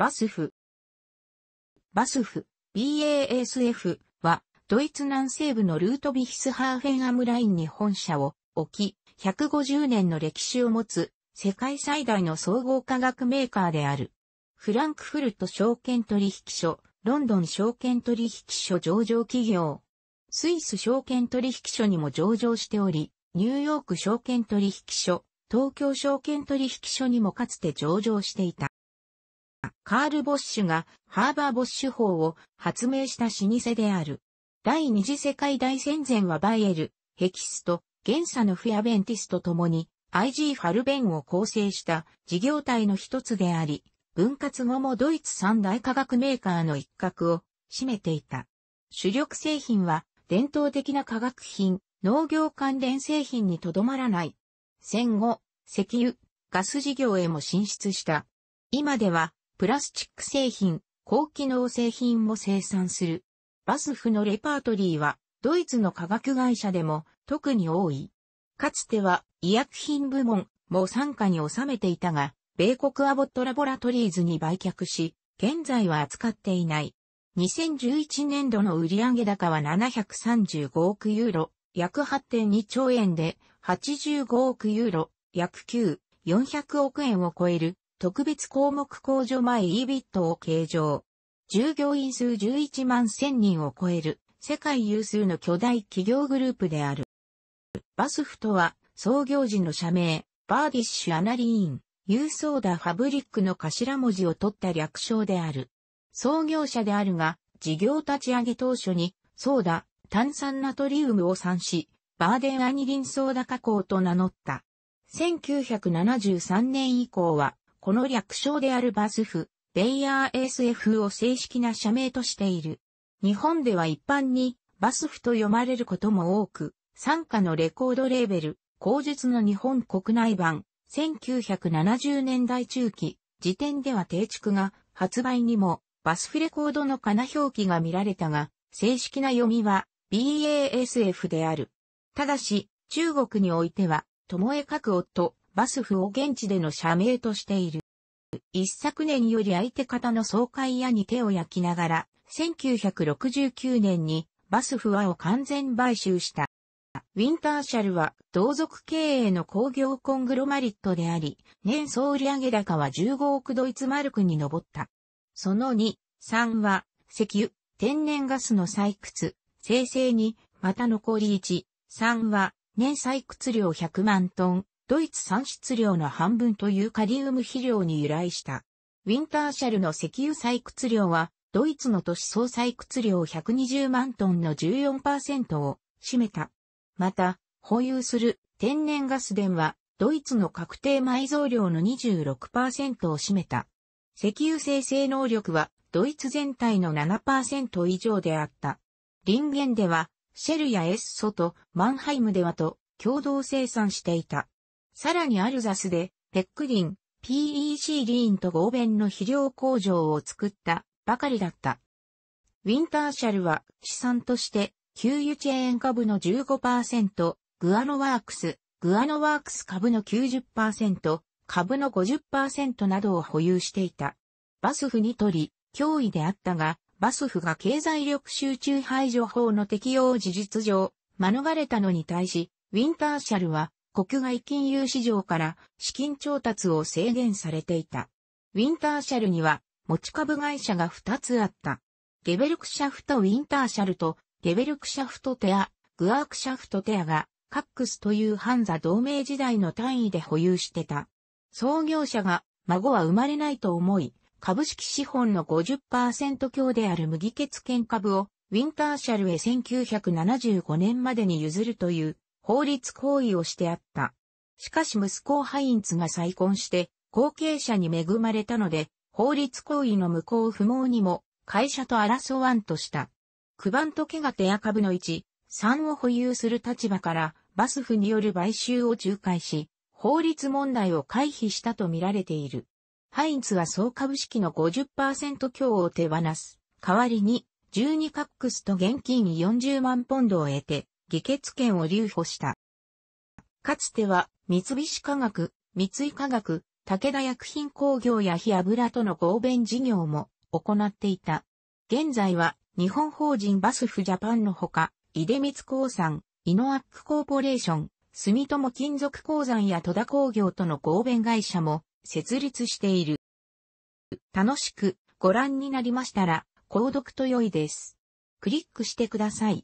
バスフ。バスフ、BASF は、ドイツ南西部のルートビヒスハーフェンアムラインに本社を置き、150年の歴史を持つ、世界最大の総合化学メーカーである。フランクフルト証券取引所、ロンドン証券取引所上場企業。スイス証券取引所にも上場しており、ニューヨーク証券取引所、東京証券取引所にもかつて上場していた。カール・ボッシュがハーバー・ボッシュ法を発明した老舗である。第二次世界大戦前はバイエル、ヘキスト、ゲンサのフィアベンティスと共に IG ファルベンを構成した事業体の一つであり、分割後もドイツ三大科学メーカーの一角を占めていた。主力製品は伝統的な化学品、農業関連製品にとどまらない。戦後、石油、ガス事業へも進出した。今ではプラスチック製品、高機能製品も生産する。バスフのレパートリーは、ドイツの化学会社でも特に多い。かつては医薬品部門も傘下に収めていたが、米国アボットラボラトリーズに売却し、現在は扱っていない。2011年度の売上高は735億ユーロ、約8.2兆円で、85億ユーロ、約9、400億円を超える特別項目控除前 EBIT を計上。従業員数11万1000人を超える世界有数の巨大企業グループである。バスフとは創業時の社名、バーディッシュアナリーン、ユーソーダファブリックの頭文字を取った略称である。創業者であるが、事業立ち上げ当初に、ソーダ、炭酸ナトリウムを産し、バーデンアニリンソーダ加工と名乗った。1973年以降は、この略称であるバスフ、ベイヤー SF を正式な社名としている。日本では一般にバスフと読まれることも多く、参加のレコードレーベル、口述の日本国内版、1970年代中期、時点では定築が発売にもバスフレコードのかな表記が見られたが、正式な読みは BASF である。ただし、中国においては、ともえかく夫、バスフを現地での社名としている。一昨年より相手方の爽快屋に手を焼きながら、1969年にバスフワを完全買収した。ウィンターシャルは同族経営の工業コングロマリットであり、年総売上高は15億ドイツマルクに上った。その2、3は、石油、天然ガスの採掘、生成に、また残り1、3は、年採掘量100万トン、ドイツ産出量の半分というカリウム肥料に由来した。ウィンターシャルの石油採掘量は、ドイツの都市総採掘量120万トンの14%を占めた。また、保有する天然ガス田は、ドイツの確定埋蔵量の26%を占めた。石油生成能力は、ドイツ全体の7%以上であった。リンゲンでは、シェルやエッソとマンハイムではと共同生産していた。さらにアルザスで、ペックリン、PEC リーンと合弁の肥料工場を作ったばかりだった。ウィンターシャルは資産として給油チェーン株の15%、グアノワークス、グアノワークス株の90%、株の50%などを保有していた。バスフにとり、脅威であったが、バスフが経済力集中排除法の適用事実上、免れたのに対し、ウィンターシャルは国外金融市場から資金調達を制限されていた。ウィンターシャルには持ち株会社が2つあった。ゲベルクシャフトウィンターシャルとゲベルクシャフトテア、グアークシャフトテアがカックスというハンザ同盟時代の単位で保有してた。創業者が孫は生まれないと思い、株式資本の50%強である麦血券株をウィンターシャルへ1975年までに譲るという法律行為をしてあった。しかし息子をハインツが再婚して、後継者に恵まれたので、法律行為の無効不毛にも、会社と争わんとした。クバントケがテア株の1、3を保有する立場から、バスフによる買収を仲介し、法律問題を回避したと見られている。ハインツは総株式の50%強を手放す。代わりに、12カックスと現金40万ポンドを得て、議決権を留保した。かつては、三菱化学、三井化学、武田薬品工業や火油との合弁事業も行っていた。現在は、日本法人バスフジャパンのほか、出光興産、イノアックコーポレーション、住友金属鉱山や戸田工業との合弁会社も設立している。楽しくご覧になりましたら、購読と良いです。クリックしてください。